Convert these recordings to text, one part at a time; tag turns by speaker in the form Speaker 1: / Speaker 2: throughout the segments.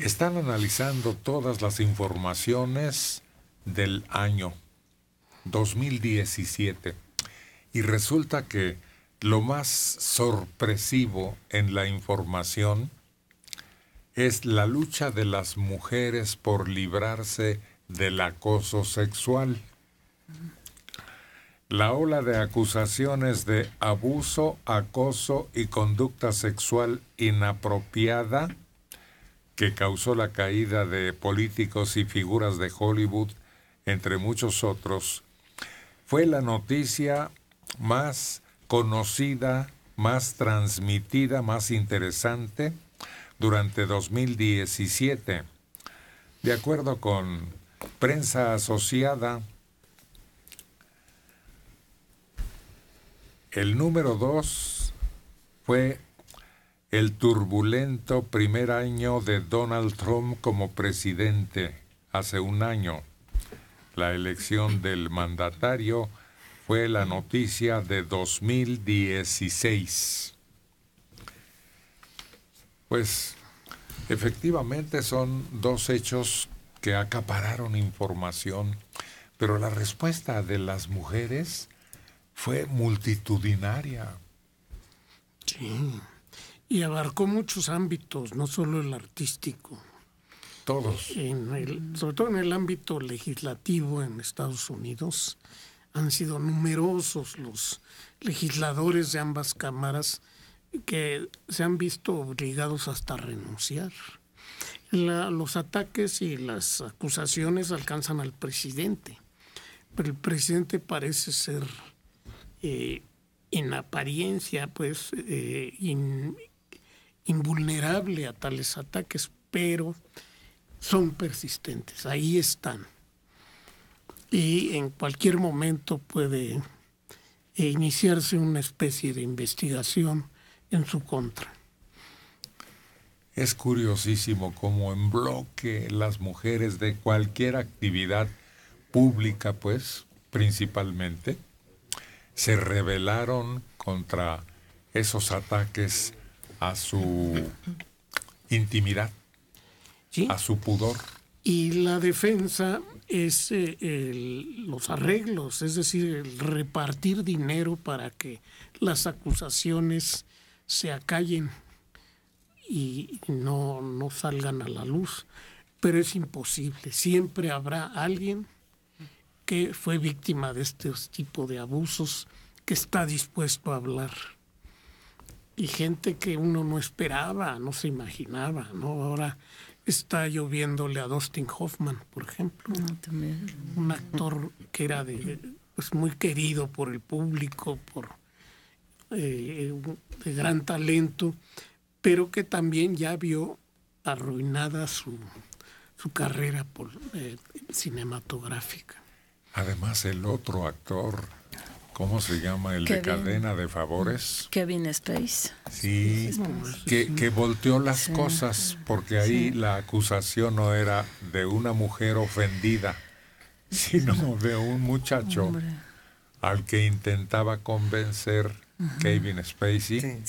Speaker 1: Están analizando todas las informaciones del año 2017 y resulta que lo más sorpresivo en la información es la lucha de las mujeres por librarse del acoso sexual. La ola de acusaciones de abuso, acoso y conducta sexual inapropiada que causó la caída de políticos y figuras de Hollywood, entre muchos otros, fue la noticia más conocida, más transmitida, más interesante durante 2017. De acuerdo con prensa asociada, el número dos fue el turbulento primer año de Donald Trump como presidente hace un año. La elección del mandatario fue la noticia de 2016. Pues efectivamente son dos hechos que acapararon información, pero la respuesta de las mujeres fue multitudinaria. Sí.
Speaker 2: Y abarcó muchos ámbitos, no solo el artístico. Todos. sobre todo en el ámbito legislativo en Estados Unidos, han sido numerosos los legisladores de ambas cámaras que se han visto obligados hasta renunciar. los ataques y las acusaciones alcanzan al presidente, pero el presidente parece ser, eh, en apariencia, pues, eh, invulnerable a tales ataques, pero son persistentes, ahí están. Y en cualquier momento puede eh, iniciarse una especie de investigación en su contra.
Speaker 1: Es curiosísimo cómo en bloque las mujeres de cualquier actividad pública, pues, principalmente, se rebelaron contra esos ataques a su intimidad, a su pudor.
Speaker 2: Y la defensa es eh, el, los arreglos, es decir, el repartir dinero para que las acusaciones se acallen y no, no salgan a la luz. Pero es imposible, siempre habrá alguien que fue víctima de este tipo de abusos que está dispuesto a hablar y gente que uno no esperaba, no se imaginaba, ¿no? Ahora está lloviéndole a Dustin Hoffman, por ejemplo. Ah, un actor que era de, pues, muy querido por el público, por eh, de gran talento, pero que también ya vio arruinada su, carrera por, eh, cinematográfica.
Speaker 1: Además, el otro actor ¿Cómo se llama? El de cadena de favores.
Speaker 2: Kevin Space.
Speaker 1: Sí, que, que volteó las cosas, porque ahí la acusación no era de una mujer ofendida, sino de un muchacho al que intentaba convencer Kevin Spacey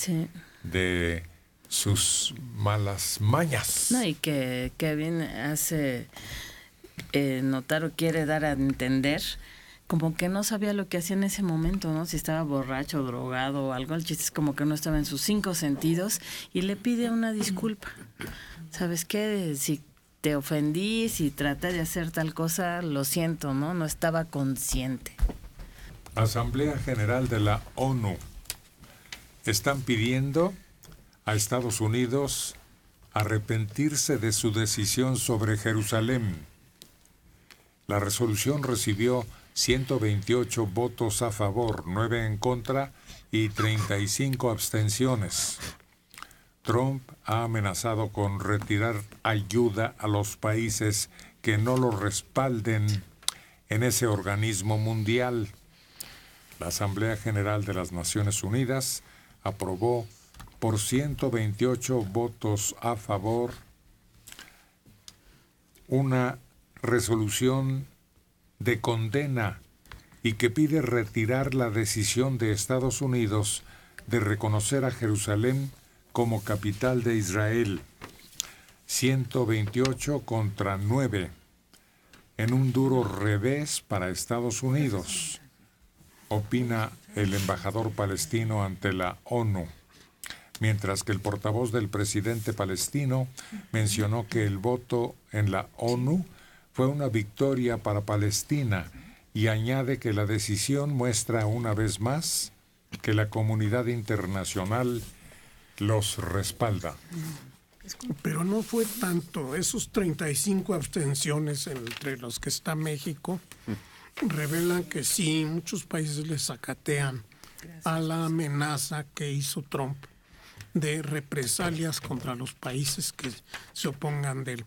Speaker 1: de sus malas mañas. No, y que Kevin hace eh, notar o quiere dar a entender como que no sabía lo que hacía en ese momento, ¿no? Si estaba borracho, drogado o algo, el chiste es como que no estaba en sus cinco sentidos y le pide una disculpa. ¿Sabes qué? Si te ofendí, si traté de hacer tal cosa, lo siento, ¿no? No estaba consciente. Asamblea General de la ONU. Están pidiendo a Estados Unidos arrepentirse de su decisión sobre Jerusalén. La resolución recibió 128 votos a favor, 9 en contra y 35 abstenciones. Trump ha amenazado con retirar ayuda a los países que no lo respalden en ese organismo mundial. La Asamblea General de las Naciones Unidas aprobó por 128 votos a favor una resolución de condena y que pide retirar la decisión de Estados Unidos de reconocer a Jerusalén como capital de Israel. 128 contra 9, en un duro revés para Estados Unidos, opina el embajador palestino ante la ONU, mientras que el portavoz del presidente palestino mencionó que el voto en la ONU fue una victoria para Palestina y añade que la decisión muestra una vez más que la comunidad internacional los respalda.
Speaker 2: Pero no fue tanto. Esos 35 abstenciones entre los que está México revelan que sí, muchos países les sacatean a la amenaza que hizo Trump de represalias contra los países que se opongan de él.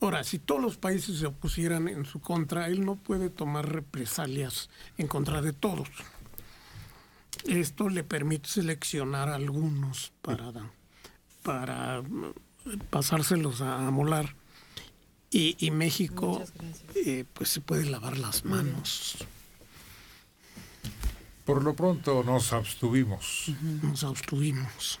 Speaker 2: Ahora, si todos los países se opusieran en su contra, él no puede tomar represalias en contra de todos. Esto le permite seleccionar a algunos para, para eh, pasárselos a, molar. Y, México eh, pues se puede lavar las manos.
Speaker 1: Por lo pronto nos abstuvimos. Nos
Speaker 2: abstuvimos.